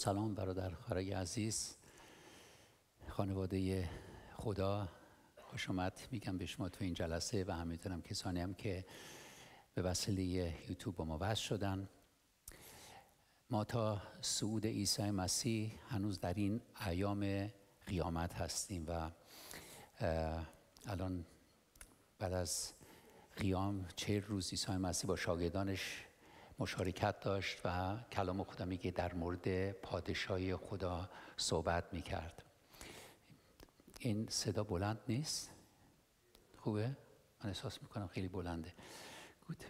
سلام برادر خارجی عزیز خانواده خدا خوش آمد میگم به شما تو این جلسه و همینطورم کسانی هم که به وسیله یوتیوب با ما وصل شدن ما تا سعود عیسی مسیح هنوز در این ایام قیامت هستیم و الان بعد از قیام چه روز عیسی مسیح با شاگردانش مشارکت داشت و کلام خدا میگه در مورد پادشاهی خدا صحبت میکرد این صدا بلند نیست خوبه؟ من احساس میکنم خیلی بلنده گود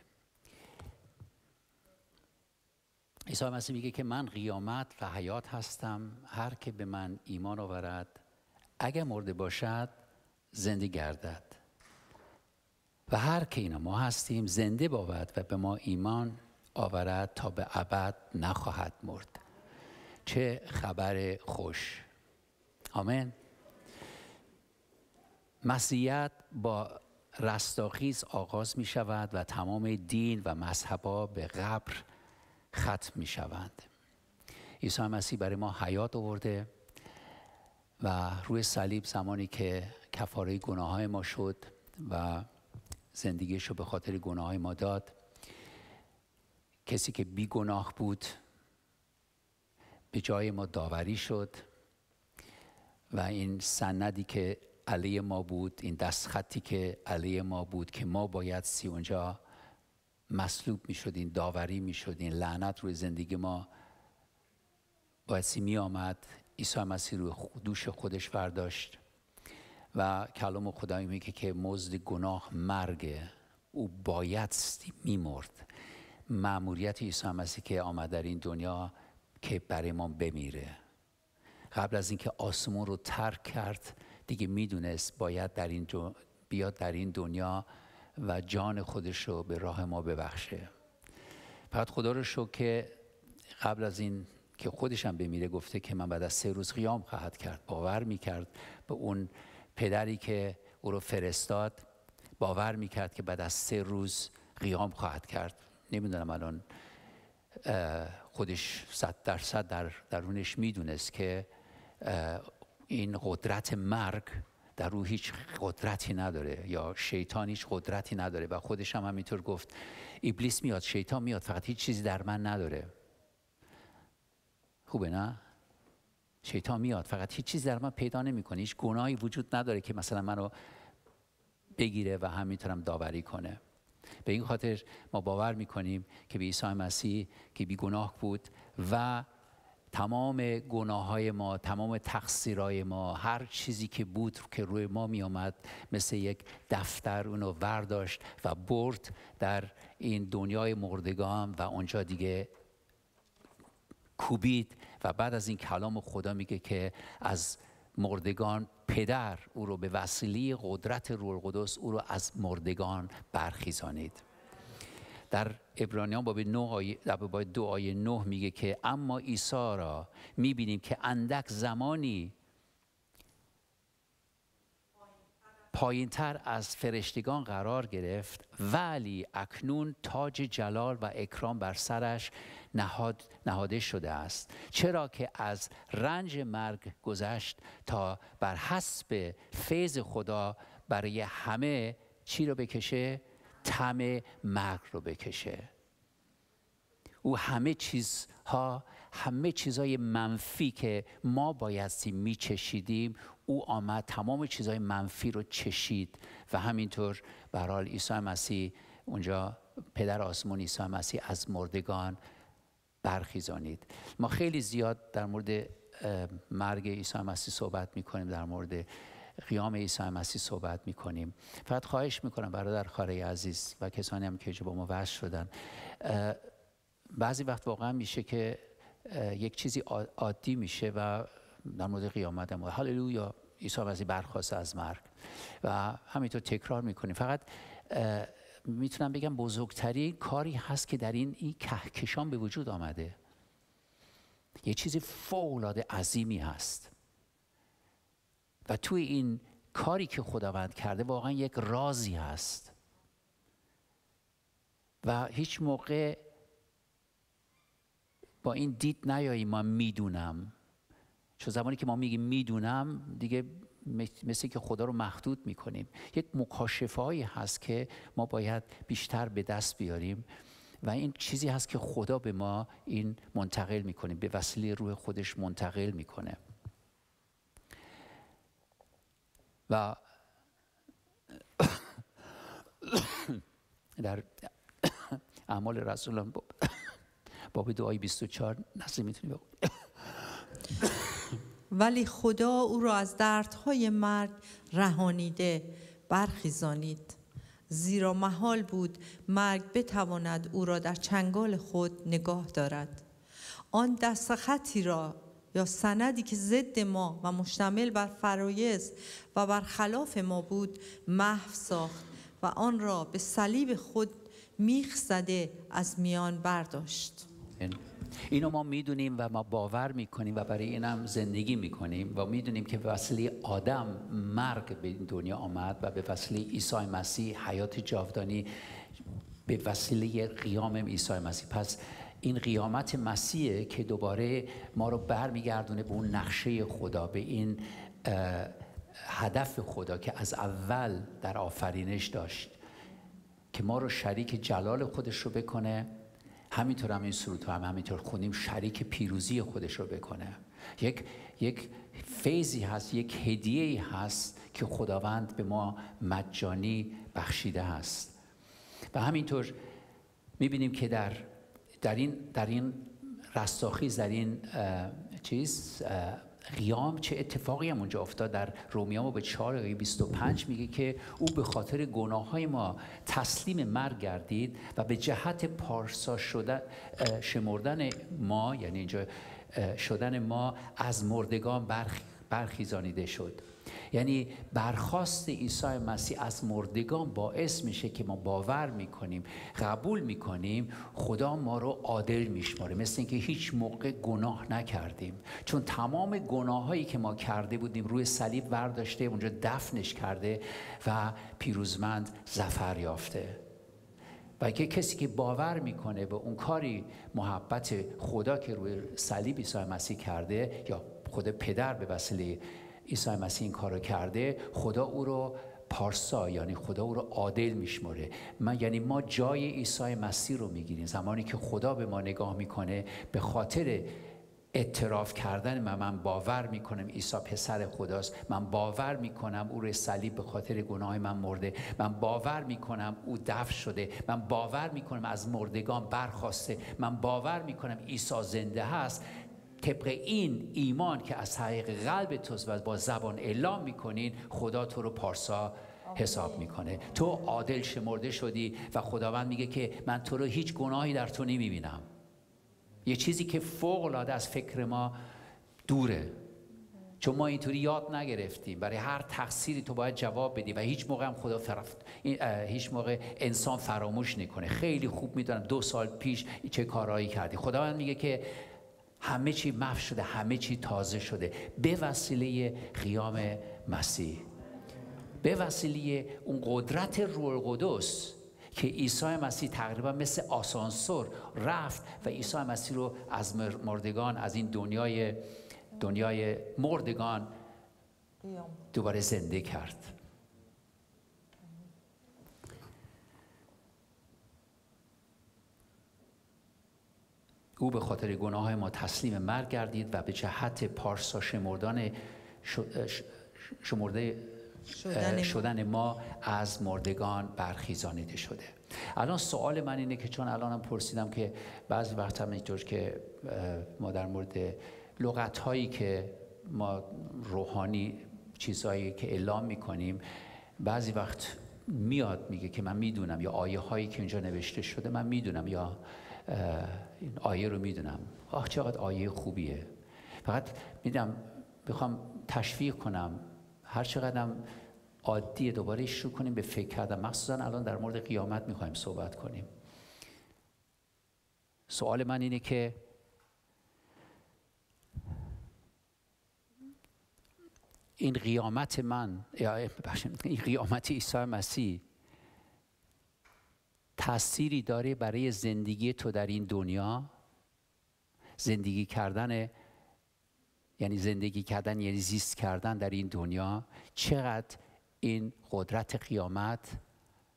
عیسی مسیح میگه که من قیامت و حیات هستم هر که به من ایمان آورد اگر مرده باشد زنده گردد و هر که اینا ما هستیم زنده باود و به ما ایمان آورد تا به ابد نخواهد مرد چه خبر خوش آمین مسیحیت با رستاخیز آغاز می شود و تمام دین و مذهبا به قبر ختم می شوند عیسی مسیح برای ما حیات آورده و روی صلیب زمانی که کفاره گناه های ما شد و زندگیش رو به خاطر گناه های ما داد کسی که بیگناه بود به جای ما داوری شد و این سندی که علی ما بود این دستخطی که علی ما بود که ما باید سی اونجا مصلوب می شدیم داوری می شدیم لعنت روی زندگی ما باید سی می آمد عیسی مسیح روی دوش خودش برداشت و کلام خدایی میگه که مزد گناه مرگه او باید میمرد معموریت عیسی مسیح که آمد در این دنیا که برای ما بمیره قبل از اینکه آسمون رو ترک کرد دیگه میدونست باید در این بیاد در این دنیا و جان خودش رو به راه ما ببخشه فقط خدا رو شو که قبل از این که خودشم بمیره گفته که من بعد از سه روز قیام خواهد کرد باور میکرد به اون پدری که او رو فرستاد باور میکرد که بعد از سه روز قیام خواهد کرد نمیدونم الان خودش صد درصد در درونش میدونست که این قدرت مرگ در او هیچ قدرتی نداره یا شیطان هیچ قدرتی نداره و خودش هم همینطور گفت ابلیس میاد شیطان میاد فقط هیچ چیزی در من نداره خوبه نه شیطان میاد فقط هیچ چیز در من پیدا نمیکنه هیچ گناهی وجود نداره که مثلا منو بگیره و همینطورم داوری کنه به این خاطر ما باور میکنیم که به عیسی مسیح که بیگناه بود و تمام گناه های ما تمام تقصیرهای ما هر چیزی که بود که روی ما می آمد مثل یک دفتر اونو ورداشت و برد در این دنیای مردگان و اونجا دیگه کوبید و بعد از این کلام خدا میگه که از مردگان پدر او رو به وسیله قدرت روح القدس او رو از مردگان برخیزانید در ابرانیان باب 9 آیه باب 2 آیه میگه که اما عیسی را میبینیم که اندک زمانی پایین تر از فرشتگان قرار گرفت ولی اکنون تاج جلال و اکرام بر سرش نهاد نهاده شده است چرا که از رنج مرگ گذشت تا بر حسب فیض خدا برای همه چی رو بکشه تم مرگ رو بکشه او همه چیزها همه چیزهای منفی که ما بایستی میچشیدیم او آمد تمام چیزهای منفی رو چشید و همینطور برحال عیسی مسیح اونجا پدر آسمون عیسی مسیح از مردگان برخیزانید ما خیلی زیاد در مورد مرگ عیسی مسیح صحبت کنیم در مورد قیام عیسی مسیح صحبت کنیم فقط خواهش کنم برادر خاره عزیز و کسانی هم که با ما وحش شدن بعضی وقت واقعا میشه که یک چیزی عادی میشه و در مورد قیامت هم هاللویا عیسی مسیح برخواست از مرگ و همینطور تکرار میکنیم فقط میتونم بگم بزرگترین کاری هست که در این این کهکشان به وجود آمده یه چیز فولاد عظیمی هست و توی این کاری که خداوند کرده واقعا یک رازی هست و هیچ موقع با این دید نیایی ما میدونم چون زمانی که ما میگیم میدونم دیگه مثل که خدا رو محدود میکنیم یک مکاشفه هایی هست که ما باید بیشتر به دست بیاریم و این چیزی هست که خدا به ما این منتقل میکنه به وسیله روح خودش منتقل میکنه و در اعمال رسولان باب دعای 24 نسلی میتونی بگو ولی خدا او را از دردهای مرگ رهانیده برخیزانید زیرا محال بود مرگ بتواند او را در چنگال خود نگاه دارد آن دستخطی را یا سندی که ضد ما و مشتمل بر فرایز و بر خلاف ما بود محو ساخت و آن را به صلیب خود میخ زده از میان برداشت اینو ما میدونیم و ما باور میکنیم و برای اینم زندگی میکنیم و میدونیم که به وسیله آدم مرگ به این دنیا آمد و به وسیله عیسی مسیح حیات جاودانی به وسیله قیام عیسی مسیح پس این قیامت مسیحه که دوباره ما رو برمیگردونه به اون نقشه خدا به این هدف خدا که از اول در آفرینش داشت که ما رو شریک جلال خودش رو بکنه همینطور هم این سرود هم همینطور خونیم شریک پیروزی خودش رو بکنه یک یک فیضی هست یک هدیه هست که خداوند به ما مجانی بخشیده است و همینطور میبینیم که در در این در این رستاخیز در این چیز قیام چه اتفاقی هم اونجا افتاد در رومیا و به 4 آیه 25 میگه که او به خاطر گناه های ما تسلیم مرگ گردید و به جهت پارسا شدن شمردن ما یعنی اینجا شدن ما از مردگان برخیزانیده شد یعنی برخواست عیسی مسیح از مردگان باعث میشه که ما باور میکنیم قبول میکنیم خدا ما رو عادل میشماره مثل اینکه هیچ موقع گناه نکردیم چون تمام گناههایی که ما کرده بودیم روی صلیب برداشته اونجا دفنش کرده و پیروزمند زفر یافته و که کسی که باور میکنه به اون کاری محبت خدا که روی صلیب عیسی مسیح کرده یا خود پدر به وسیله عیسی مسیح این کارو کرده خدا او رو پارسا یعنی خدا او رو عادل میشمره من یعنی ما جای عیسی مسیح رو میگیریم زمانی که خدا به ما نگاه میکنه به خاطر اعتراف کردن من من باور میکنم عیسی پسر خداست من باور میکنم او روی صلیب به خاطر گناه من مرده من باور میکنم او دفن شده من باور میکنم از مردگان برخواسته من باور میکنم عیسی زنده هست طبق این ایمان که از طریق قلب توست و با زبان اعلام میکنین خدا تو رو پارسا حساب میکنه تو عادل شمرده شدی و خداوند میگه که من تو رو هیچ گناهی در تو نمیبینم یه چیزی که فوق العاده از فکر ما دوره چون ما اینطوری یاد نگرفتیم برای هر تقصیری تو باید جواب بدی و هیچ موقع هم خدا فرفت هیچ موقع انسان فراموش نکنه خیلی خوب میدونم دو سال پیش چه کارهایی کردی خداوند میگه که همه چی مف شده همه چی تازه شده به وسیله قیام مسیح به وسیله اون قدرت روح القدس که عیسی مسیح تقریبا مثل آسانسور رفت و عیسی مسیح رو از مردگان از این دنیای دنیای مردگان دوباره زنده کرد او به خاطر گناه ما تسلیم مرگ گردید و به جهت پارسا شمردان شمرده شدن, ما از مردگان برخیزانیده شده الان سوال من اینه که چون الانم پرسیدم که بعضی وقت هم که ما در مورد لغت هایی که ما روحانی چیزهایی که اعلام میکنیم بعضی وقت میاد میگه که من میدونم یا آیه هایی که اینجا نوشته شده من میدونم یا این آیه رو میدونم آه چقدر آیه خوبیه فقط میدم میخوام تشویق کنم هر چقدرم عادی دوباره شروع کنیم به فکر کردن مخصوصا الان در مورد قیامت میخوایم صحبت کنیم سوال من اینه که این قیامت من یا این قیامت عیسی مسیح تأثیری داره برای زندگی تو در این دنیا زندگی کردن یعنی زندگی کردن یعنی زیست کردن در این دنیا چقدر این قدرت قیامت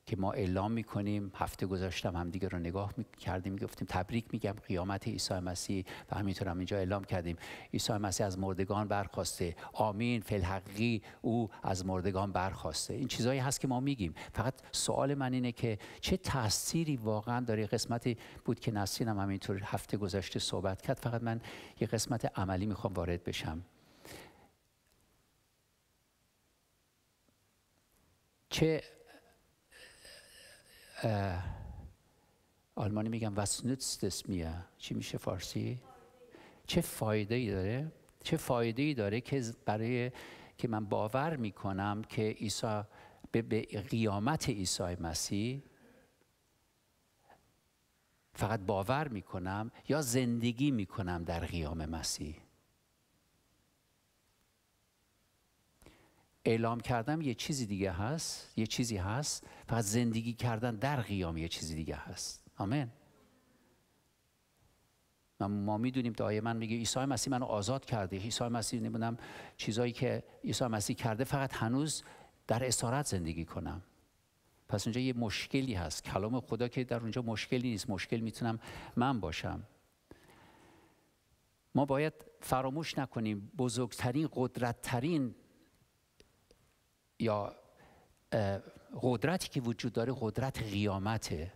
که ما اعلام میکنیم هفته گذاشتم همدیگه رو نگاه می کردیم تبریک میگم قیامت عیسی مسیح و همینطور هم اینجا اعلام کردیم عیسی مسیح از مردگان برخواسته آمین فلحقی او از مردگان برخواسته این چیزایی هست که ما میگیم فقط سوال من اینه که چه تاثیری واقعا داره قسمتی بود که نسرین هم همینطور هفته گذشته صحبت کرد فقط من یه قسمت عملی میخوام وارد بشم چه آلمانی میگم was nützt es چی میشه فارسی چه فایده ای داره چه فایده ای داره که برای که من باور میکنم که عیسی به, قیامت عیسی مسیح فقط باور میکنم یا زندگی میکنم در قیام مسیح اعلام کردم یه چیزی دیگه هست یه چیزی هست فقط زندگی کردن در قیام یه چیزی دیگه هست آمین ما میدونیم دعای من میگه عیسی مسیح منو آزاد کرده عیسی مسیح نمیدونم چیزایی که عیسی مسیح کرده فقط هنوز در اسارت زندگی کنم پس اونجا یه مشکلی هست کلام خدا که در اونجا مشکلی نیست مشکل میتونم من باشم ما باید فراموش نکنیم بزرگترین قدرتترین یا قدرتی که وجود داره قدرت قیامته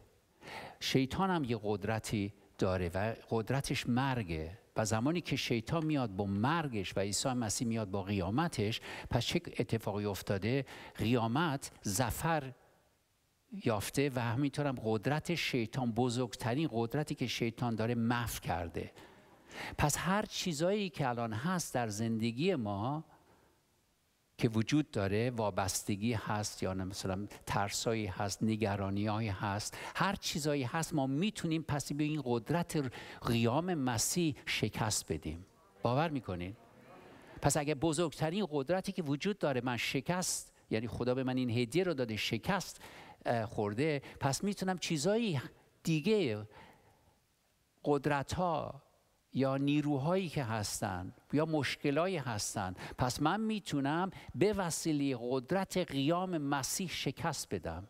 شیطان هم یه قدرتی داره و قدرتش مرگه و زمانی که شیطان میاد با مرگش و عیسی مسیح میاد با قیامتش پس چه اتفاقی افتاده قیامت زفر یافته و همینطور هم قدرت شیطان بزرگترین قدرتی که شیطان داره مف کرده پس هر چیزایی که الان هست در زندگی ما که وجود داره وابستگی هست یا مثلا ترسایی هست های هست هر چیزایی هست ما میتونیم پس به این قدرت قیام مسیح شکست بدیم باور میکنین پس اگر بزرگترین قدرتی که وجود داره من شکست یعنی خدا به من این هدیه رو داده شکست خورده پس میتونم چیزایی دیگه قدرت ها یا نیروهایی که هستند یا مشکلایی هستند پس من میتونم به وسیله قدرت قیام مسیح شکست بدم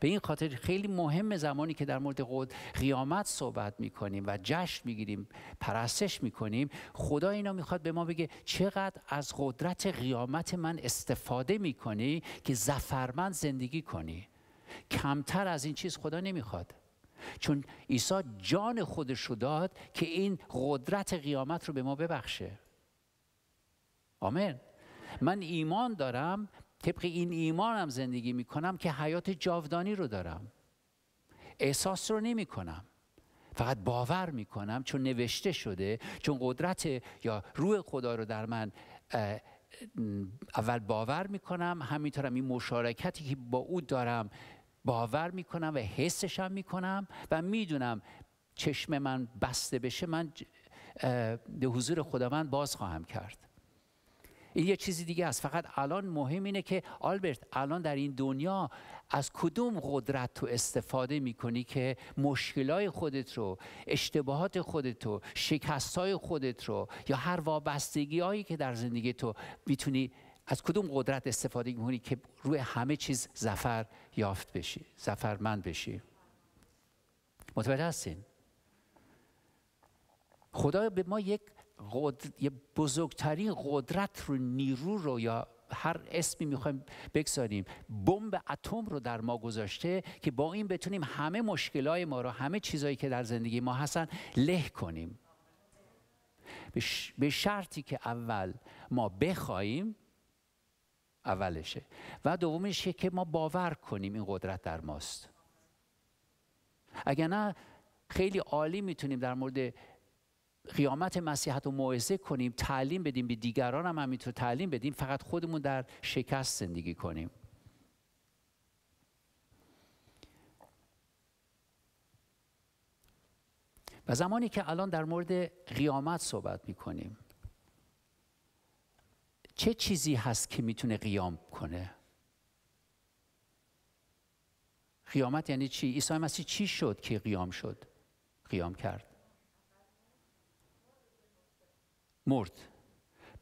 به این خاطر خیلی مهم زمانی که در مورد قد قیامت صحبت میکنیم و جشن میگیریم پرستش میکنیم خدا اینا میخواد به ما بگه چقدر از قدرت قیامت من استفاده میکنی که زفرمند زندگی کنی کمتر از این چیز خدا نمیخواد چون عیسی جان خودش رو داد که این قدرت قیامت رو به ما ببخشه آمین من ایمان دارم طبق این ایمانم زندگی می کنم که حیات جاودانی رو دارم احساس رو نمی کنم فقط باور می کنم چون نوشته شده چون قدرت یا روح خدا رو در من اول باور می کنم همینطورم این مشارکتی که با او دارم باور میکنم و حسش هم میکنم و میدونم چشم من بسته بشه من به حضور خداوند باز خواهم کرد این یه چیزی دیگه است فقط الان مهم اینه که آلبرت الان در این دنیا از کدوم قدرت تو استفاده میکنی که مشکلای خودت رو اشتباهات خودت رو شکستای خودت رو یا هر وابستگی هایی که در زندگی تو میتونی از کدوم قدرت استفاده میکنی که روی همه چیز زفر یافت بشی زفرمند بشی متوجه هستین خدا به ما یک بزرگترین قدرت رو نیرو رو یا هر اسمی میخوایم بگذاریم بمب اتم رو در ما گذاشته که با این بتونیم همه مشکلای ما رو همه چیزایی که در زندگی ما هستن له کنیم به شرطی که اول ما بخواهیم، اولشه و دومش که ما باور کنیم این قدرت در ماست اگر نه خیلی عالی میتونیم در مورد قیامت مسیحت رو موعظه کنیم تعلیم بدیم به دیگران هم همینطور تعلیم بدیم فقط خودمون در شکست زندگی کنیم و زمانی که الان در مورد قیامت صحبت میکنیم چه چیزی هست که میتونه قیام کنه قیامت یعنی چی عیسی مسیح چی شد که قیام شد قیام کرد مرد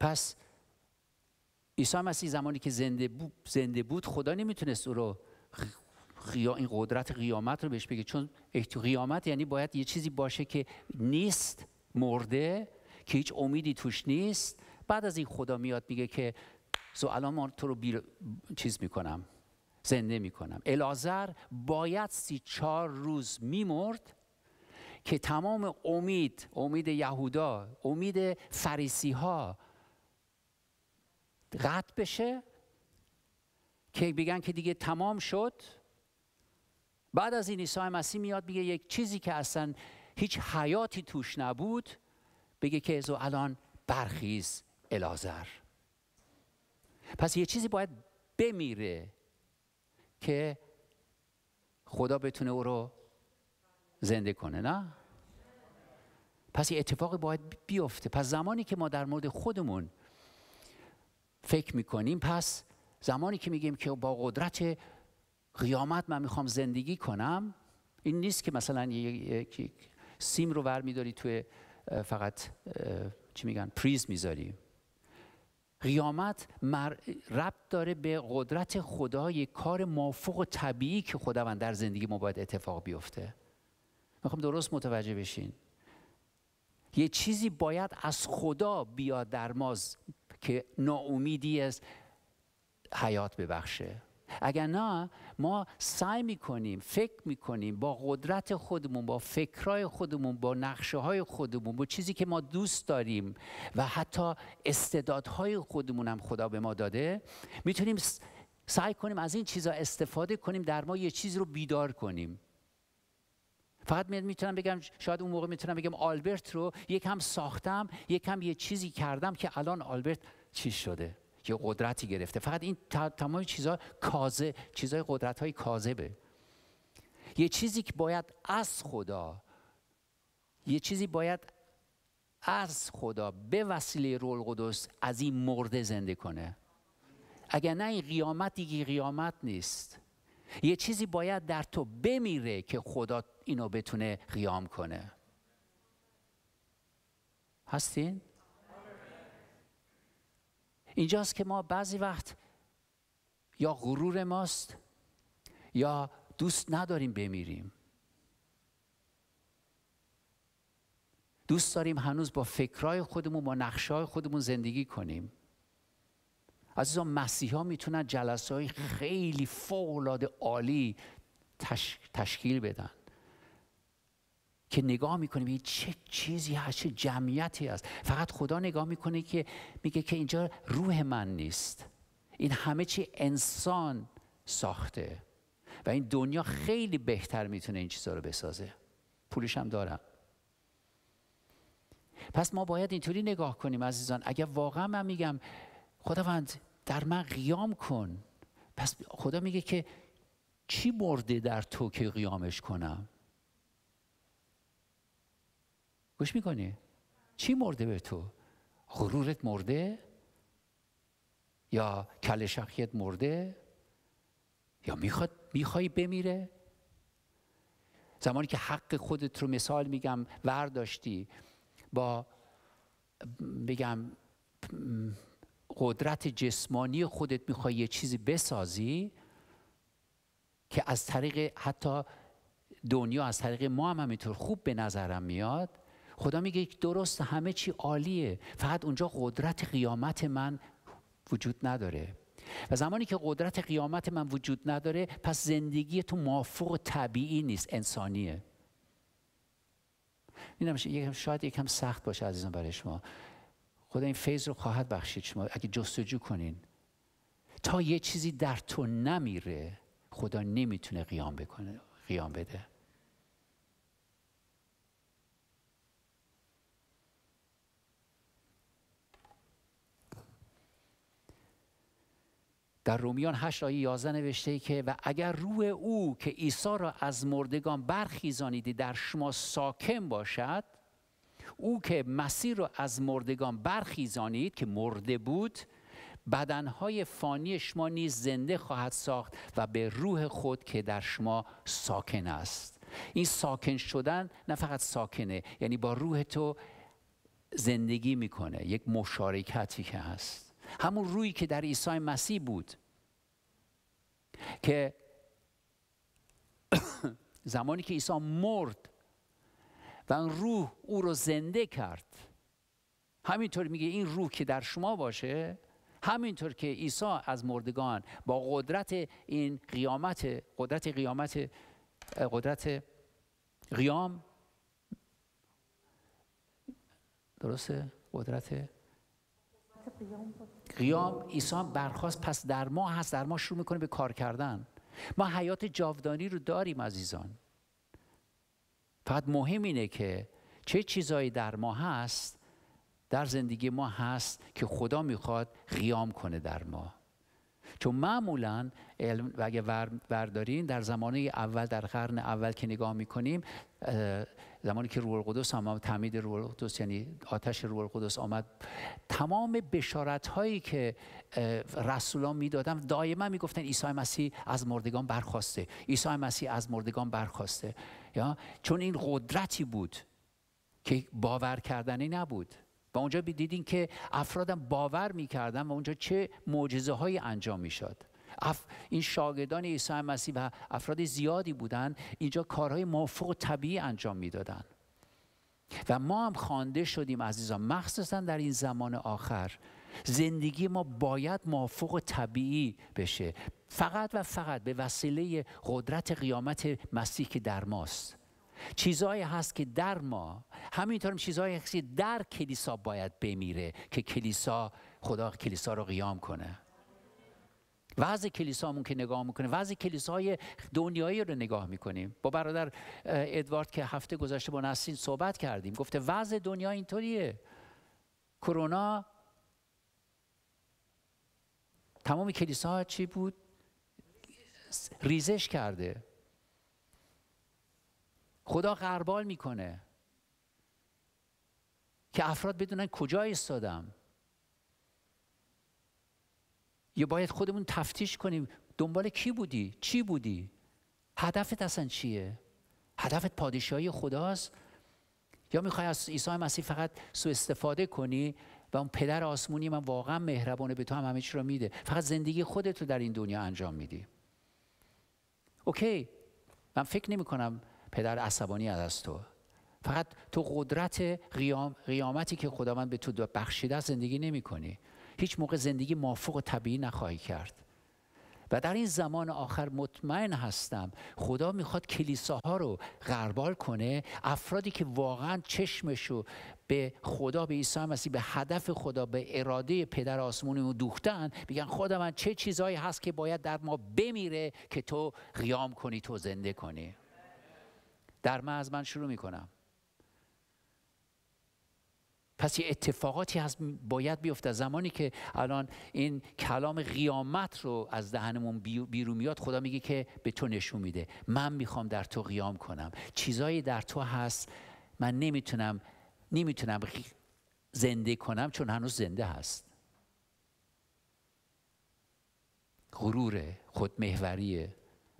پس عیسی مسیح زمانی که زنده بود, زنده بود خدا نمیتونست او رو این قدرت قیامت رو بهش بگه چون قیامت یعنی باید یه چیزی باشه که نیست مرده که هیچ امیدی توش نیست بعد از این خدا میاد میگه که زو الان ما تو رو بیر... چیز میکنم زنده میکنم الازر باید سی چار روز میمرد که تمام امید امید یهودا امید فریسی ها قطع بشه که بگن که دیگه تمام شد بعد از این عیسی مسیح میاد میگه یک چیزی که اصلا هیچ حیاتی توش نبود بگه که ازو الان برخیز الازر پس یه چیزی باید بمیره که خدا بتونه او رو زنده کنه نه پس یه اتفاقی باید بیفته پس زمانی که ما در مورد خودمون فکر میکنیم پس زمانی که میگیم که با قدرت قیامت من میخوام زندگی کنم این نیست که مثلا یک سیم رو ور میداری توی فقط چی میگن پریز میذاری قیامت ربط داره به قدرت خدای کار مافوق و طبیعی که خداوند در زندگی ما باید اتفاق بیفته میخوام درست متوجه بشین یه چیزی باید از خدا بیاد در ما که ناامیدی از حیات ببخشه اگر نه ما سعی میکنیم فکر میکنیم با قدرت خودمون با فکرهای خودمون با نقشه های خودمون با چیزی که ما دوست داریم و حتی استعدادهای خودمون هم خدا به ما داده میتونیم سعی کنیم از این چیزا استفاده کنیم در ما یه چیز رو بیدار کنیم فقط میتونم بگم شاید اون موقع میتونم بگم آلبرت رو یکم ساختم یکم یه چیزی کردم که الان آلبرت چی شده یه قدرتی گرفته فقط این تمام چیزها کازه چیزهای قدرت های کاذبه یه چیزی که باید از خدا یه چیزی باید از خدا به وسیله رول قدس از این مرده زنده کنه اگر نه این قیامت دیگه قیامت نیست یه چیزی باید در تو بمیره که خدا اینو بتونه قیام کنه هستین؟ اینجاست که ما بعضی وقت یا غرور ماست یا دوست نداریم بمیریم دوست داریم هنوز با فکرهای خودمون با نقشهای خودمون زندگی کنیم عزیزان مسیحا میتونن جلسه های خیلی فوقالعاده عالی تشکیل بدن که نگاه میکنه میگه چه چیزی هست چه جمعیتی هست فقط خدا نگاه میکنه که میگه که اینجا روح من نیست این همه چی انسان ساخته و این دنیا خیلی بهتر میتونه این چیزها رو بسازه پولش هم دارم پس ما باید اینطوری نگاه کنیم عزیزان اگر واقعا من میگم خداوند در من قیام کن پس خدا میگه که چی مرده در تو که قیامش کنم گوش میکنی چی مرده به تو غرورت مرده یا کل شخیت مرده یا میخواد میخوای بمیره زمانی که حق خودت رو مثال میگم ورداشتی با بگم قدرت جسمانی خودت میخوای یه چیزی بسازی که از طریق حتی دنیا از طریق ما هم همینطور خوب به نظرم میاد خدا میگه درست همه چی عالیه فقط اونجا قدرت قیامت من وجود نداره و زمانی که قدرت قیامت من وجود نداره پس زندگی تو موافق طبیعی نیست انسانیه میدونم شاید یکم سخت باشه عزیزم برای شما خدا این فیض رو خواهد بخشید شما اگه جستجو کنین تا یه چیزی در تو نمیره خدا نمیتونه قیام بکنه قیام بده در رومیان 8 آیه 11 نوشته که و اگر روح او که عیسی را از مردگان برخیزانیدی در شما ساکن باشد او که مسیر را از مردگان برخیزانید که مرده بود بدنهای فانی شما نیز زنده خواهد ساخت و به روح خود که در شما ساکن است این ساکن شدن نه فقط ساکنه یعنی با روح تو زندگی میکنه یک مشارکتی که هست همون روی که در عیسی مسیح بود که زمانی که عیسی مرد و اون روح او رو زنده کرد همینطور میگه این روح که در شما باشه همینطور که عیسی از مردگان با قدرت این قیامت قدرت قیامت قدرت قیام درسته قدرت قیام ایسان برخاست برخواست پس در ما هست در ما شروع میکنه به کار کردن ما حیات جاودانی رو داریم عزیزان فقط مهم اینه که چه چیزایی در ما هست در زندگی ما هست که خدا میخواد قیام کنه در ما چون معمولا علم و اگه بردارین در زمانه اول در قرن اول که نگاه میکنیم زمانی که روح القدس هم تعمید روح القدس یعنی آتش روح القدس آمد تمام بشارت هایی که رسولان میدادن دائما میگفتن عیسی مسیح از مردگان برخواسته عیسی مسیح از مردگان برخواسته یا چون این قدرتی بود که باور کردنی نبود و اونجا دیدین که افرادم باور میکردن و اونجا چه معجزه هایی انجام میشد این شاگردان عیسی مسیح و افراد زیادی بودند اینجا کارهای موفق و طبیعی انجام میدادند و ما هم خوانده شدیم عزیزان مخصوصا در این زمان آخر زندگی ما باید موفق و طبیعی بشه فقط و فقط به وسیله قدرت قیامت مسیح که در ماست چیزهایی هست که در ما همینطورم چیزهایی هست که در کلیسا باید بمیره که کلیسا خدا کلیسا رو قیام کنه وضع کلیسامون که نگاه میکنه وضع کلیسای دنیایی رو نگاه میکنیم با برادر ادوارد که هفته گذشته با نسرین صحبت کردیم گفته وضع دنیا اینطوریه کرونا تمام کلیسا چی بود ریزش کرده خدا غربال میکنه که افراد بدونن کجا ایستادم یا باید خودمون تفتیش کنیم دنبال کی بودی چی بودی هدفت اصلا چیه هدفت پادشاهی خداست یا میخوای از عیسی مسیح فقط سوء استفاده کنی و اون پدر آسمونی من واقعا مهربانه به تو هم همه چی رو میده فقط زندگی خودت رو در این دنیا انجام میدی اوکی من فکر نمی کنم پدر عصبانی از تو فقط تو قدرت قیام، قیامتی که خداوند به تو بخشیده زندگی نمی کنی. هیچ موقع زندگی مافوق و طبیعی نخواهی کرد و در این زمان آخر مطمئن هستم خدا میخواد کلیساها رو غربال کنه افرادی که واقعا چشمشو به خدا به عیسی مسیح به هدف خدا به اراده پدر آسمونی رو دوختن بگن خدا من چه چیزهایی هست که باید در ما بمیره که تو قیام کنی تو زنده کنی در من از من شروع میکنم پس یه اتفاقاتی هست باید بیفته زمانی که الان این کلام قیامت رو از دهنمون بیرون میاد خدا میگه که به تو نشون میده من میخوام در تو قیام کنم چیزایی در تو هست من نمیتونم نمیتونم زنده کنم چون هنوز زنده هست غرور خودمهوری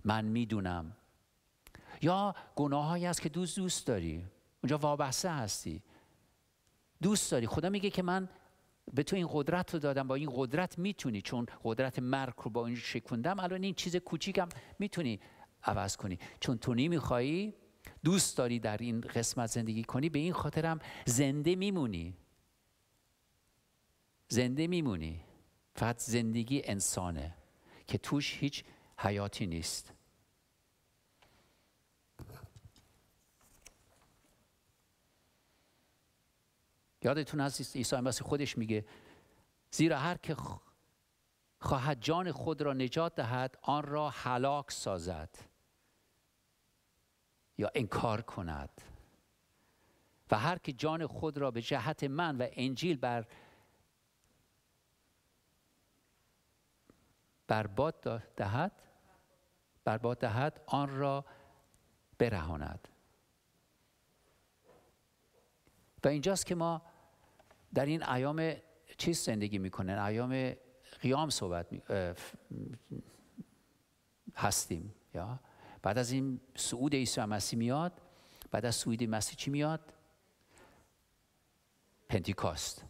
من میدونم یا گناههایی است که دوست دوست داری اونجا وابسته هستی دوست داری خدا میگه که من به تو این قدرت رو دادم با این قدرت میتونی چون قدرت مرگ رو با این شکوندم الان این چیز کوچیکم میتونی عوض کنی چون تو نمیخوایی دوست داری در این قسمت زندگی کنی به این خاطرم زنده میمونی زنده میمونی فقط زندگی انسانه که توش هیچ حیاتی نیست یادتون از عیسی مسیح خودش میگه زیرا هر که خواهد جان خود را نجات دهد آن را هلاک سازد یا انکار کند و هر که جان خود را به جهت من و انجیل بر برباد دهد برباد دهد آن را برهاند و اینجاست که ما در این ایام چی زندگی میکنن ایام قیام صحبت هستیم یا بعد از این سعود عیسی مسیح میاد بعد از سعود مسیح چی میاد پنتیکاست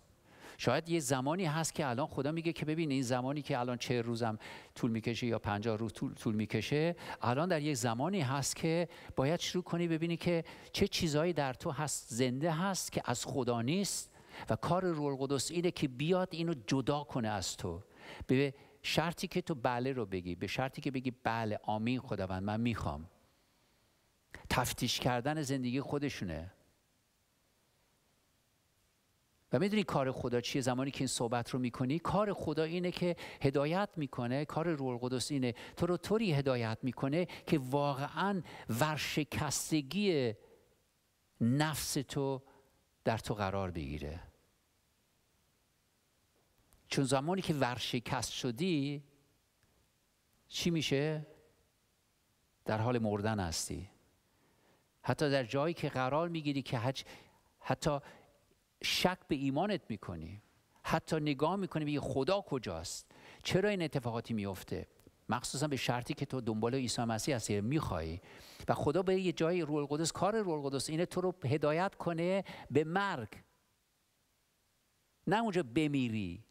شاید یه زمانی هست که الان خدا میگه که ببین این زمانی که الان چه روزم طول میکشه یا پنجاه روز طول, طول میکشه الان در یک زمانی هست که باید شروع کنی ببینی که چه چیزهایی در تو هست زنده هست که از خدا نیست و کار روح القدس اینه که بیاد اینو جدا کنه از تو به شرطی که تو بله رو بگی به شرطی که بگی بله آمین خداوند من میخوام تفتیش کردن زندگی خودشونه و میدونی کار خدا چیه زمانی که این صحبت رو میکنی کار خدا اینه که هدایت میکنه کار روح القدس اینه تو رو طوری هدایت میکنه که واقعا ورشکستگی نفس تو در تو قرار بگیره چون زمانی که ورشکست شدی چی میشه؟ در حال مردن هستی حتی در جایی که قرار میگیری که حج حتی شک به ایمانت میکنی حتی نگاه میکنی به خدا کجاست چرا این اتفاقاتی میفته مخصوصا به شرطی که تو دنبال عیسی مسیح هستی یعنی میخوای و خدا به یه جای روح القدس کار روح القدس اینه تو رو هدایت کنه به مرگ نه اونجا بمیری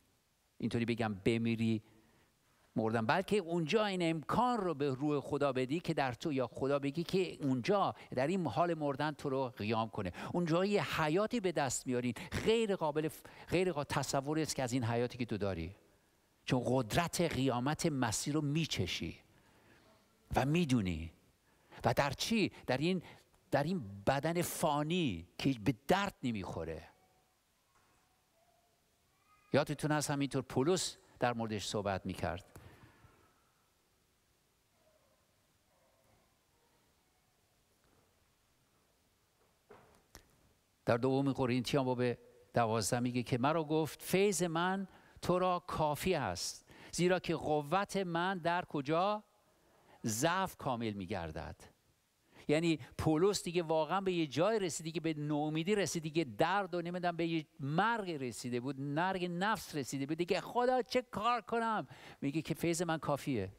اینطوری بگم بمیری مردن بلکه اونجا این امکان رو به روح خدا بدی که در تو یا خدا بگی که اونجا در این حال مردن تو رو قیام کنه اونجا یه حیاتی به دست میارین غیر قابل غیر قابل تصوری است که از این حیاتی که تو داری چون قدرت قیامت مسیر رو میچشی و میدونی و در چی؟ در این, در این بدن فانی که به درد نمیخوره یادتون هست همینطور پولس در موردش صحبت میکرد در دوم قرینتیان باب دوازده میگه که مرا گفت فیض من تو را کافی است زیرا که قوت من در کجا ضعف کامل می گردد یعنی پولس دیگه واقعا به یه جای رسیدی که به نومیدی رسیدی که درد و نمیدم به یه مرگ رسیده بود مرگ نفس رسیده بود دیگه خدا چه کار کنم میگه که فیض من کافیه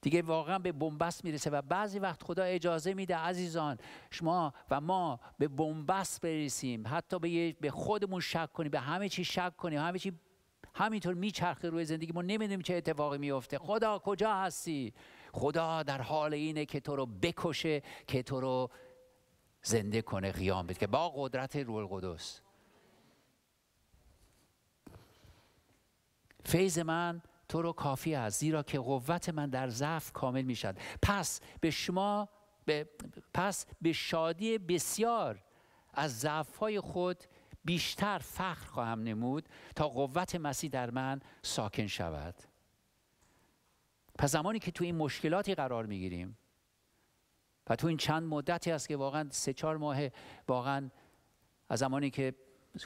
دیگه واقعا به بنبست میرسه و بعضی وقت خدا اجازه میده عزیزان شما و ما به بنبست برسیم حتی به, به خودمون شک کنیم به همه چی شک کنیم همه چی همینطور میچرخه روی زندگی ما نمیدونیم چه اتفاقی میفته خدا کجا هستی خدا در حال اینه که تو رو بکشه که تو رو زنده کنه قیام بده که با قدرت روح القدس فیض من تو رو کافی است زیرا که قوت من در ضعف کامل می شد پس به شما به پس به شادی بسیار از های خود بیشتر فخر خواهم نمود تا قوت مسیح در من ساکن شود پس زمانی که تو این مشکلاتی قرار میگیریم و تو این چند مدتی است که واقعا سه چهار ماه واقعا از زمانی که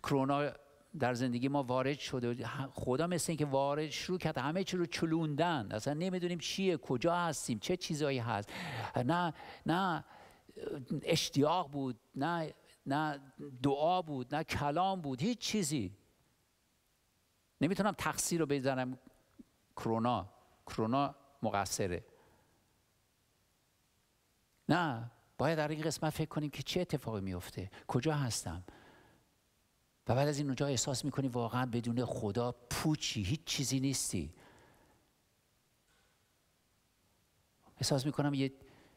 کرونا در زندگی ما وارد شده خدا مثل اینکه وارد شروع کرد همه چی رو چلوندن اصلا نمیدونیم چیه کجا هستیم چه چیزایی هست نه نه اشتیاق بود نه نه دعا بود نه کلام بود هیچ چیزی نمیتونم تقصیر رو بزنم کرونا کرونا مقصره نه باید در این قسمت فکر کنیم که چه اتفاقی میفته کجا هستم و بعد از این اونجا احساس میکنی واقعا بدون خدا پوچی هیچ چیزی نیستی احساس میکنم یه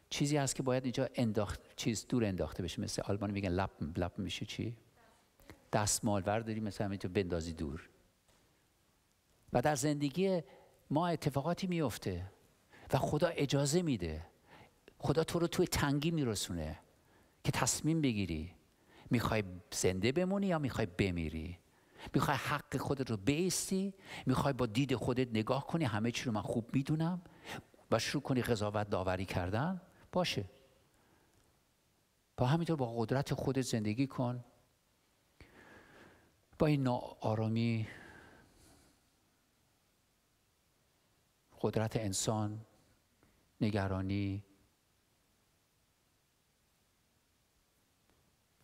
چیزی هست که باید اینجا انداخت چیز دور انداخته بشه مثل آلمانی میگن لپ لپ میشه چی دستمال ورداری مثلا تو بندازی دور و در زندگی ما اتفاقاتی میفته و خدا اجازه میده خدا تو رو توی تنگی میرسونه که تصمیم بگیری میخوای زنده بمونی یا میخوای بمیری میخوای حق خودت رو بیستی میخوای با دید خودت نگاه کنی همه چی رو من خوب میدونم و شروع کنی قضاوت داوری کردن باشه با همینطور با قدرت خودت زندگی کن با این ناآرامی قدرت انسان نگرانی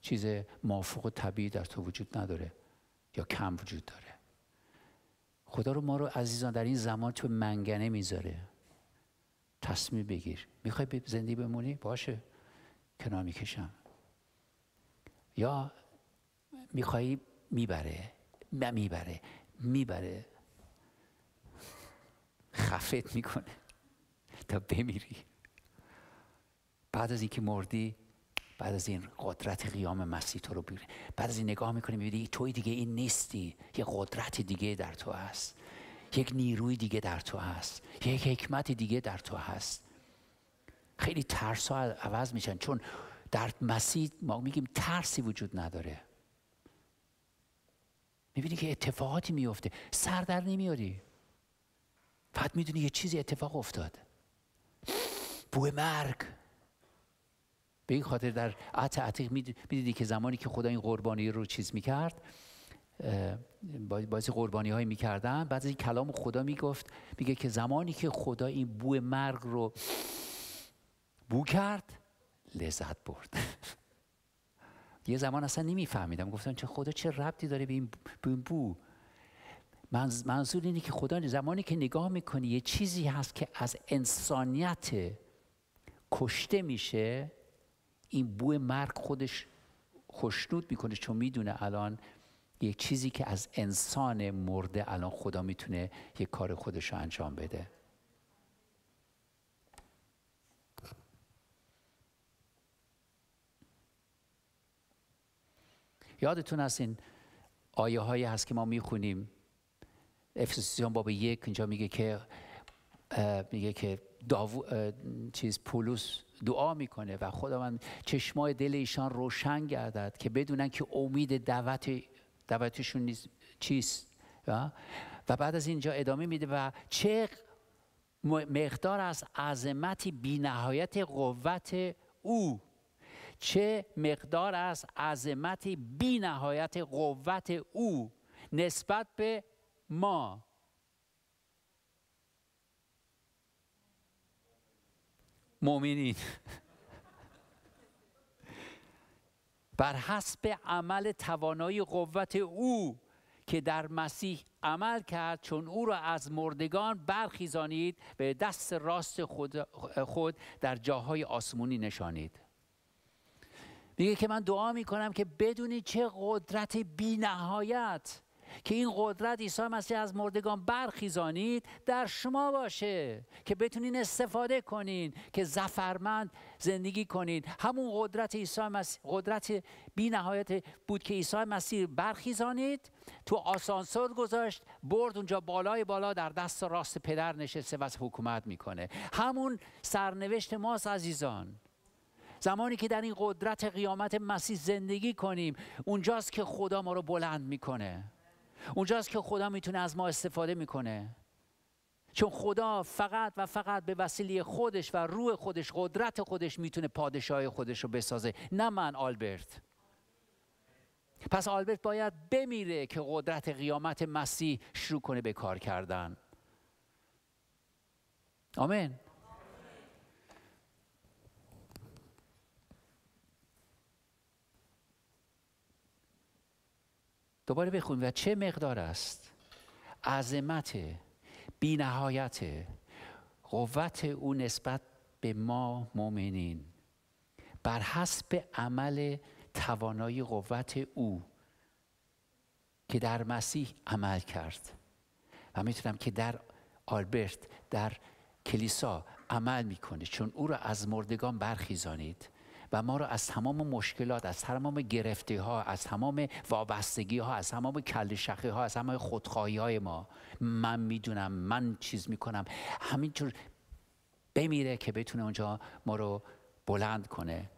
چیز مافوق و طبیعی در تو وجود نداره یا کم وجود داره خدا رو ما رو عزیزان در این زمان تو منگنه میذاره تصمیم بگیر میخوای به زندگی بمونی باشه کنار میکشم یا میخوای میبره نه میبره میبره خفت میکنه تا بمیری بعد از اینکه مردی بعد از این قدرت قیام مسیح تو رو بیره بعد از این نگاه میکنی میبینی توی دیگه این نیستی یه قدرت دیگه در تو هست یک نیروی دیگه در تو هست یک حکمت دیگه در تو هست خیلی ترس ها عوض میشن چون در مسیح ما میگیم ترسی وجود نداره میبینی که اتفاقاتی میفته سر در نمیاری فقط میدونی یه چیزی اتفاق افتاد بوه مرگ به این خاطر در عهد عتیق میدیدی که زمانی که خدا این قربانی رو چیز میکرد بازی قربانی هایی میکردن بعد این کلام خدا میگفت میگه که زمانی که خدا این بو مرگ رو بو کرد لذت برد یه زمان اصلا نمیفهمیدم گفتم چه خدا چه ربطی داره به این بو منظور اینه که خدا زمانی که نگاه میکنی یه چیزی هست که از انسانیت کشته میشه این بوی مرگ خودش خوشنود میکنه چون میدونه الان یک چیزی که از انسان مرده الان خدا میتونه یک کار خودش رو انجام بده یادتون هست این آیه هایی هست که ما میخونیم افسوسیان باب یک اینجا میگه که میگه که داو... چیز پولوس دعا میکنه و خداوند چشمای دل ایشان روشن گردد که بدونن که امید دعوت دعوتشون نیست چیست و بعد از اینجا ادامه میده و چه مقدار از عظمت بینهایت قوت او چه مقدار از عظمت بینهایت قوت او نسبت به ما مؤمنین بر حسب عمل توانایی قوت او که در مسیح عمل کرد چون او را از مردگان برخیزانید به دست راست خود, خود در جاهای آسمونی نشانید میگه که من دعا میکنم که بدونی چه قدرت بی نهایت که این قدرت عیسی مسیح از مردگان برخیزانید در شما باشه که بتونین استفاده کنین که زفرمند زندگی کنین همون قدرت عیسی مسیح قدرت بی نهایت بود که عیسی مسیح برخیزانید تو آسانسور گذاشت برد اونجا بالای بالا در دست راست پدر نشسته و حکومت میکنه همون سرنوشت ماست عزیزان زمانی که در این قدرت قیامت مسیح زندگی کنیم اونجاست که خدا ما رو بلند میکنه اونجاست که خدا میتونه از ما استفاده میکنه چون خدا فقط و فقط به وسیله خودش و روح خودش قدرت خودش میتونه پادشاهی خودش رو بسازه نه من آلبرت پس آلبرت باید بمیره که قدرت قیامت مسیح شروع کنه به کار کردن آمین دوباره بخونیم و چه مقدار است عظمت بینهایت قوت او نسبت به ما مؤمنین بر حسب عمل توانایی قوت او که در مسیح عمل کرد و میتونم که در آلبرت در کلیسا عمل میکنه چون او را از مردگان برخیزانید و ما رو از تمام مشکلات از تمام گرفتی ها از تمام وابستگی ها از تمام کل ها از تمام خودخواهی های ما من میدونم من چیز میکنم همینجور بمیره که بتونه اونجا ما رو بلند کنه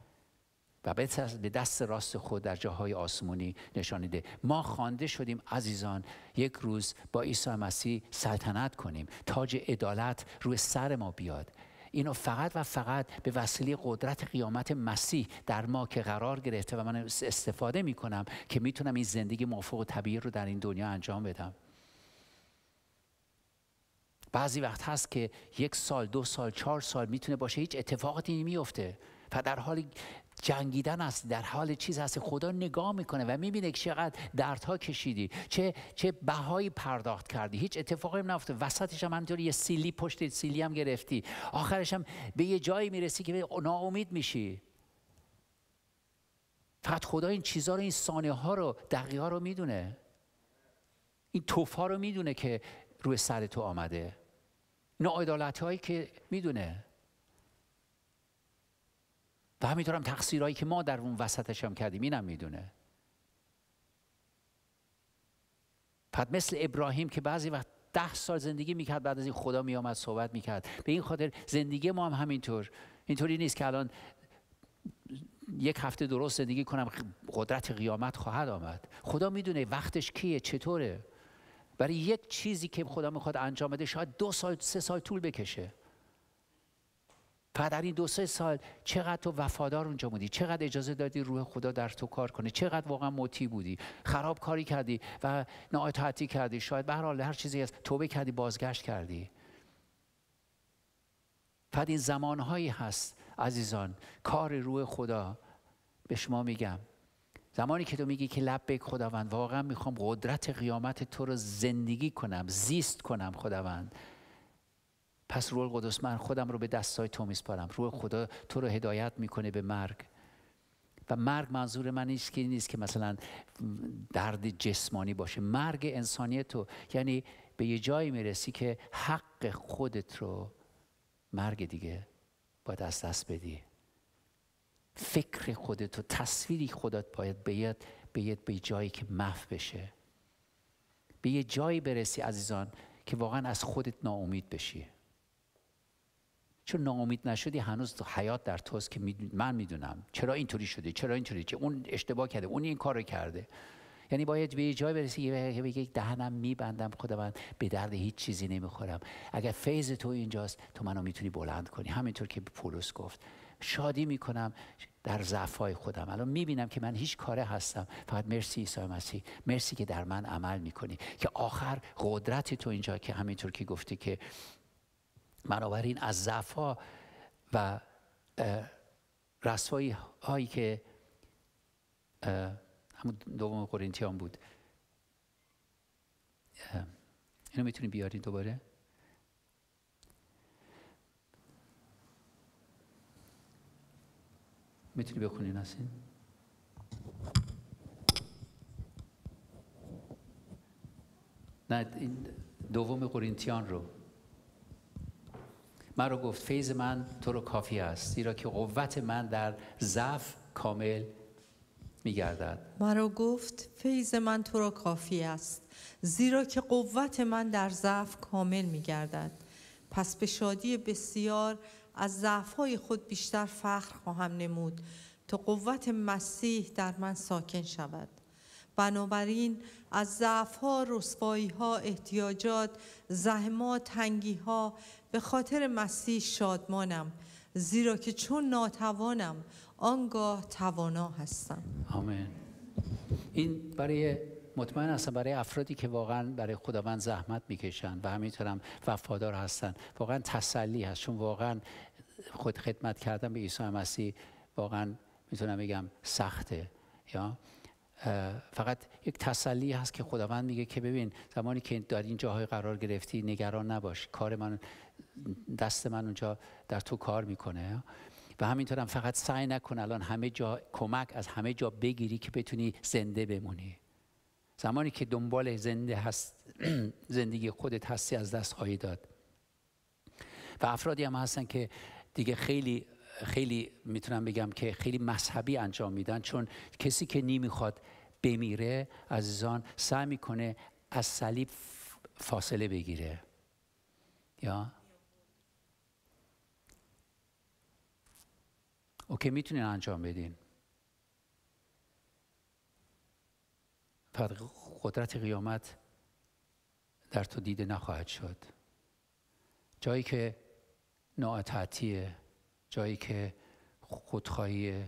و به دست راست خود در جاهای آسمونی نشانیده ما خوانده شدیم عزیزان یک روز با عیسی مسیح سلطنت کنیم تاج عدالت روی سر ما بیاد اینو فقط و فقط به وسیله قدرت قیامت مسیح در ما که قرار گرفته و من استفاده میکنم که میتونم این زندگی موفق و طبیعی رو در این دنیا انجام بدم بعضی وقت هست که یک سال دو سال چهار سال میتونه باشه هیچ اتفاقاتی نمیفته و در حال جنگیدن است در حال چیز هست خدا نگاه میکنه و میبینه که چقدر دردها کشیدی چه چه بهایی پرداخت کردی هیچ اتفاقی هم وسطش هم همینطور یه سیلی پشت سیلی هم گرفتی آخرش هم به یه جایی میرسی که ناامید میشی فقط خدا این چیزها رو این سانه ها رو دقیقا رو میدونه این توفا رو میدونه که روی سر تو آمده نوع هایی که میدونه و همینطور هم تقصیرهایی که ما در اون وسطش هم کردیم اینم میدونه پد مثل ابراهیم که بعضی وقت ده سال زندگی میکرد بعد از این خدا میامد صحبت میکرد به این خاطر زندگی ما هم همینطور اینطوری نیست که الان یک هفته درست زندگی کنم قدرت قیامت خواهد آمد خدا میدونه وقتش کیه چطوره برای یک چیزی که خدا میخواد انجام بده شاید دو سال سه سال طول بکشه فقط در این دو سه سال چقدر تو وفادار اونجا بودی چقدر اجازه دادی روح خدا در تو کار کنه چقدر واقعا موتی بودی خراب کاری کردی و ناعتحتی کردی شاید به هر هر چیزی هست توبه کردی بازگشت کردی فقط این زمانهایی هست عزیزان کار روح خدا به شما میگم زمانی که تو میگی که لب خداوند واقعا میخوام قدرت قیامت تو رو زندگی کنم زیست کنم خداوند پس روح القدس من خودم رو به دستای تو میسپارم روح خدا تو رو هدایت میکنه به مرگ و مرگ منظور من نیست که نیست که مثلا درد جسمانی باشه مرگ انسانی تو یعنی به یه جایی میرسی که حق خودت رو مرگ دیگه باید از دست بدی فکر خودت و تصویری خودت باید باید بیاد به جایی که مف بشه به یه جایی برسی عزیزان که واقعا از خودت ناامید بشی چون ناامید نشدی هنوز تو حیات در توست که من میدونم چرا اینطوری شده چرا اینطوری که اون اشتباه کرده اون این کارو کرده یعنی باید به جای برسی که یک دهنم میبندم خدا من به درد هیچ چیزی نمیخورم اگر فیض تو اینجاست تو منو میتونی بلند کنی همینطور که پولس گفت شادی میکنم در ضعفای خودم الان میبینم که من هیچ کاره هستم فقط مرسی عیسی مسیح مرسی که در من عمل میکنی که آخر قدرت تو اینجا که همینطور که گفتی که بنابراین از ضعف ها و رسوایی هایی که همون دوم قرنتیان بود اینو میتونی بیارین دوباره میتونی بخونی نسین نه این دوم قرنتیان رو مرا گفت فیض من تو رو کافی است زیرا که قوت من در ضعف کامل میگردد مرا گفت فیض من تو را کافی است زیرا که قوت من در ضعف کامل میگردد پس به شادی بسیار از ضعفهای خود بیشتر فخر خواهم نمود تا قوت مسیح در من ساکن شود بنابراین از ضعف ها، رسوایی ها، احتیاجات، زحمات، تنگی ها به خاطر مسیح شادمانم زیرا که چون ناتوانم آنگاه توانا هستم آمین این برای مطمئن هستم برای افرادی که واقعا برای خداوند زحمت میکشن و همینطورم وفادار هستن واقعا تسلی هست چون واقعا خود خدمت کردن به عیسی مسیح واقعا میتونم بگم سخته یا فقط یک تسلی هست که خداوند میگه که ببین زمانی که در این جاهای قرار گرفتی نگران نباش کار من دست من اونجا در تو کار میکنه و همینطور هم فقط سعی نکن الان همه جا کمک از همه جا بگیری که بتونی زنده بمونی زمانی که دنبال زنده هست زندگی خودت هستی از دست خواهی داد و افرادی هم هستن که دیگه خیلی خیلی میتونم بگم که خیلی مذهبی انجام میدن چون کسی که نمیخواد بمیره عزیزان سعی میکنه از صلیب فاصله بگیره یا اوکی میتونین انجام بدین قدرت قیامت در تو دیده نخواهد شد جایی که ناعتعتیه جایی که خودخواهی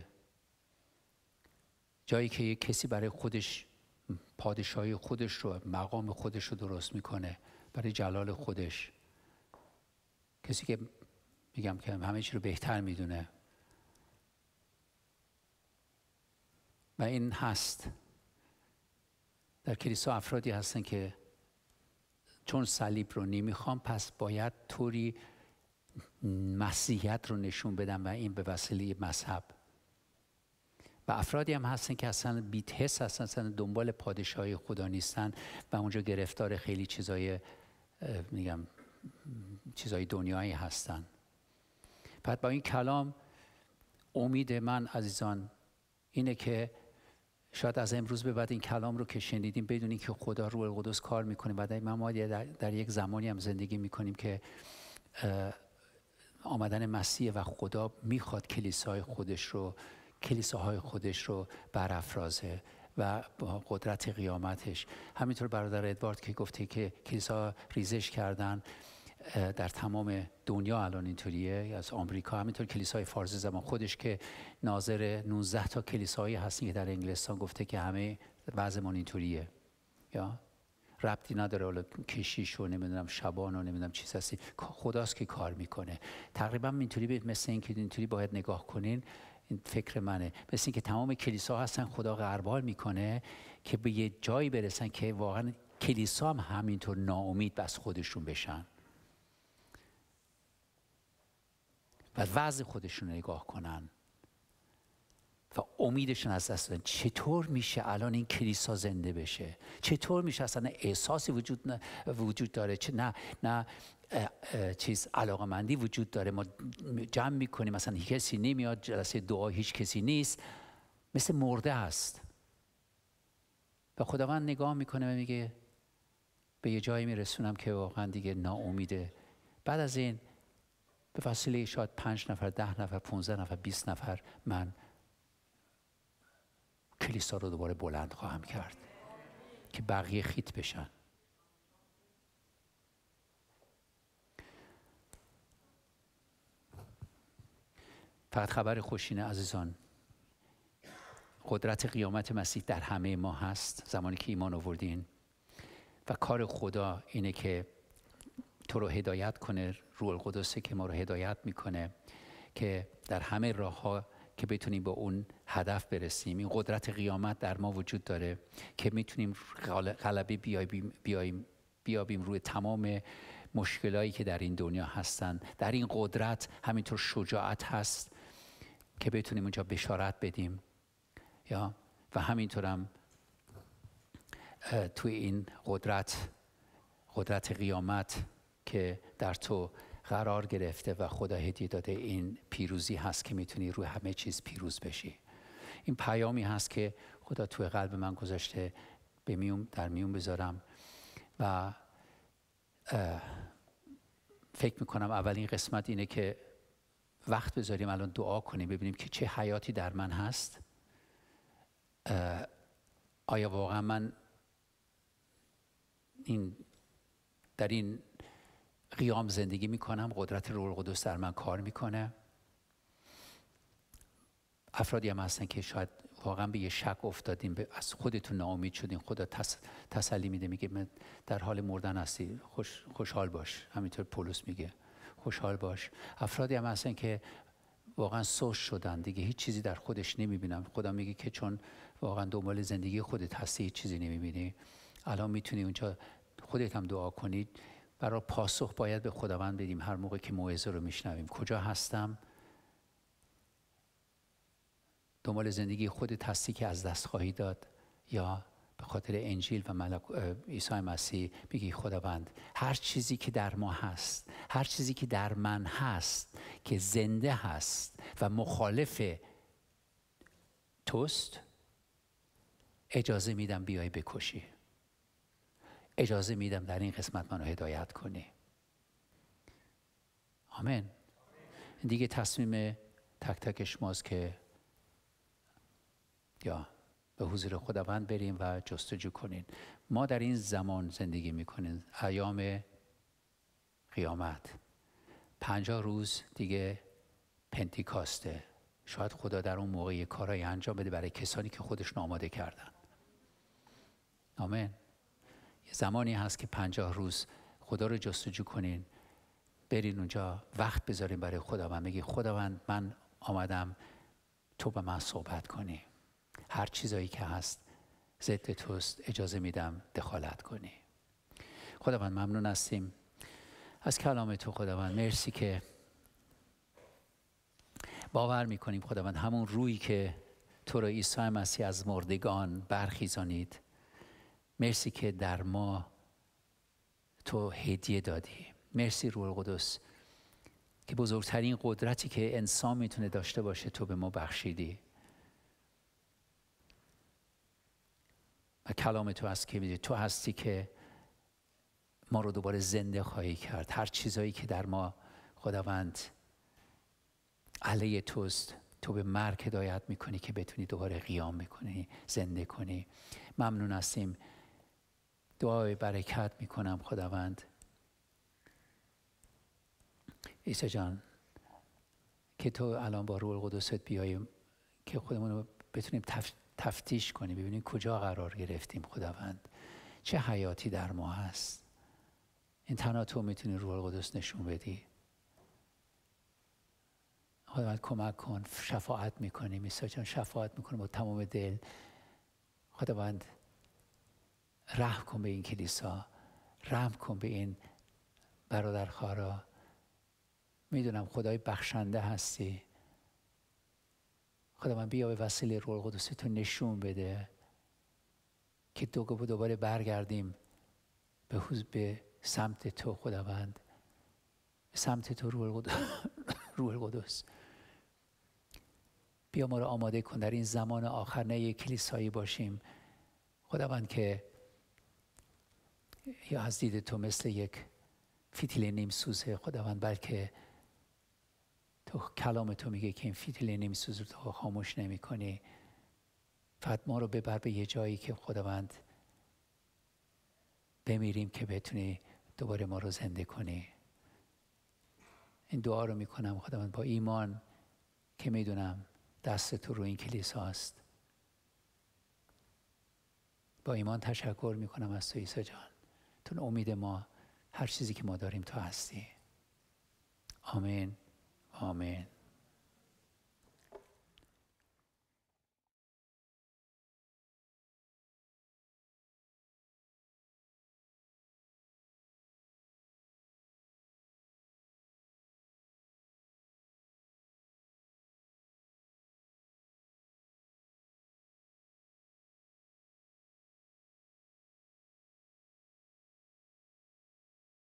جایی که یک کسی برای خودش پادشاهی خودش رو مقام خودش رو درست میکنه برای جلال خودش کسی که میگم که همه چی رو بهتر میدونه و این هست در کلیسا افرادی هستن که چون صلیب رو نمیخوام پس باید طوری مسیحیت رو نشون بدن و این به وسیله مذهب و افرادی هم هستن که اصلا حس هستن اصلا دنبال پادشاهی خدا نیستن و اونجا گرفتار خیلی چیزای میگم چیزای دنیایی هستن بعد با این کلام امید من عزیزان اینه که شاید از امروز به بعد این کلام رو که شنیدیم بدونیم که خدا روح القدس کار میکنه و در ما در یک زمانی هم زندگی میکنیم که آمدن مسیح و خدا میخواد کلیسای خودش رو کلیساهای خودش رو برافرازه و با قدرت قیامتش همینطور برادر ادوارد که گفته که کلیسا ریزش کردن در تمام دنیا الان اینطوریه از آمریکا همینطور کلیسای فارسی زمان خودش که ناظر 19 تا کلیسایی هستن که در انگلستان گفته که همه وضعمون اینطوریه یا ربطی نداره حالا کشیش و نمیدونم شبان و نمیدونم چیز هستی خداست که کار میکنه تقریبا اینطوری مثل اینکه اینطوری باید نگاه کنین این فکر منه مثل اینکه تمام کلیسا هستن خدا غربال میکنه که به یه جایی برسن که واقعا کلیسا هم همینطور ناامید از خودشون بشن و وضع خودشون نگاه کنن و امیدشون از دست دادن چطور میشه الان این کلیسا زنده بشه چطور میشه اصلا احساسی وجود, نه، وجود داره چه نه نه چیز علاقه مندی وجود داره ما جمع میکنیم مثلا کسی نمیاد جلسه دعا هیچ کسی نیست مثل مرده است و خداوند نگاه میکنه و میگه به یه جایی میرسونم که واقعا دیگه ناامیده بعد از این به وسیله شاید پنج نفر ده نفر 15 نفر 20 نفر من کلیسا رو دوباره بلند خواهم کرد که بقیه خیت بشن فقط خبر خوشینه عزیزان قدرت قیامت مسیح در همه ما هست زمانی که ایمان آوردین و کار خدا اینه که تو رو هدایت کنه روح القدسه که ما رو هدایت میکنه که در همه راه ها که بتونیم به اون هدف برسیم این قدرت قیامت در ما وجود داره که میتونیم غلبه بیابیم, بیابیم, روی تمام مشکلایی که در این دنیا هستن در این قدرت همینطور شجاعت هست که بتونیم اونجا بشارت بدیم یا و همینطورم توی این قدرت قدرت قیامت که در تو قرار گرفته و خدا هدیه داده این پیروزی هست که میتونی روی همه چیز پیروز بشی این پیامی هست که خدا توی قلب من گذاشته به در میون بذارم و فکر میکنم اولین قسمت اینه که وقت بذاریم الان دعا کنیم ببینیم که چه حیاتی در من هست آیا واقعا من این در این قیام زندگی میکنم قدرت روح القدس در من کار میکنه افرادی هم هستن که شاید واقعا به یه شک افتادین از خودتون ناامید شدین خدا تس، تسلی میده میگه من در حال مردن هستی خوش، خوشحال باش همینطور پولس میگه خوشحال باش افرادی هم هستن که واقعا سوش شدن دیگه هیچ چیزی در خودش نمیبینم خدا میگه که چون واقعا دنبال زندگی خودت هستی هیچ چیزی نمیبینی الان میتونی اونجا خودت هم دعا کنی برای پاسخ باید به خداوند بدیم هر موقع که موعظه رو میشنویم کجا هستم دنبال زندگی خودت هستی که از دست خواهی داد یا به خاطر انجیل و ملک عیسی مسیح بگی خداوند هر چیزی که در ما هست هر چیزی که در من هست که زنده هست و مخالف توست اجازه میدم بیای بکشی اجازه میدم در این قسمت منو هدایت کنی آمین دیگه تصمیم تک تک شماست که یا به حضور خداوند بریم و جستجو کنین ما در این زمان زندگی میکنیم ایام قیامت پنجاه روز دیگه پنتیکاسته شاید خدا در اون موقعی کارایی انجام بده برای کسانی که خودش آماده کردن آمین یه زمانی هست که پنجاه روز خدا رو جستجو کنین برین اونجا وقت بذارین برای خداوند میگی خداوند من آمدم تو به من صحبت کنی هر چیزایی که هست ضد توست اجازه میدم دخالت کنی خداوند ممنون هستیم از کلام تو خداوند مرسی که باور میکنیم خداوند همون روی که تو را عیسی مسیح از مردگان برخیزانید مرسی که در ما تو هدیه دادی مرسی روح القدس که بزرگترین قدرتی که انسان میتونه داشته باشه تو به ما بخشیدی و کلام تو هست که تو هستی که ما رو دوباره زنده خواهی کرد هر چیزایی که در ما خداوند علیه توست تو به مرگ هدایت میکنی که بتونی دوباره قیام میکنی زنده کنی ممنون هستیم دعای برکت میکنم خداوند ایسا جان که تو الان با روح القدست بیاییم که خودمون رو بتونیم تفتیش کنیم ببینیم کجا قرار گرفتیم خداوند چه حیاتی در ما هست این تنها تو میتونی روح القدس نشون بدی خداوند کمک کن شفاعت میکنیم ایسا جان شفاعت میکنیم با تمام دل خداوند رحم کن به این کلیسا رحم کن به این برادر خارا میدونم خدای بخشنده هستی خدا من بیا به وسیله روح قدوس تو نشون بده که دو دوباره برگردیم به به سمت تو خداوند به سمت تو روح قدوس, بیا ما رو آماده کن در این زمان آخر نه کلیسایی باشیم خداوند که یا از دید تو مثل یک فیتیل نیم سوزه خداوند بلکه تو کلام تو میگه که این فیتیل نیم سوزه تو خاموش نمی کنی فقط ما رو ببر به یه جایی که خداوند بمیریم که بتونی دوباره ما رو زنده کنی این دعا رو میکنم خداوند با ایمان که میدونم دست تو رو این کلیسا است با ایمان تشکر میکنم از تو عیسی جان تون امید ما هر چیزی که ما داریم تو هستی آمین آمین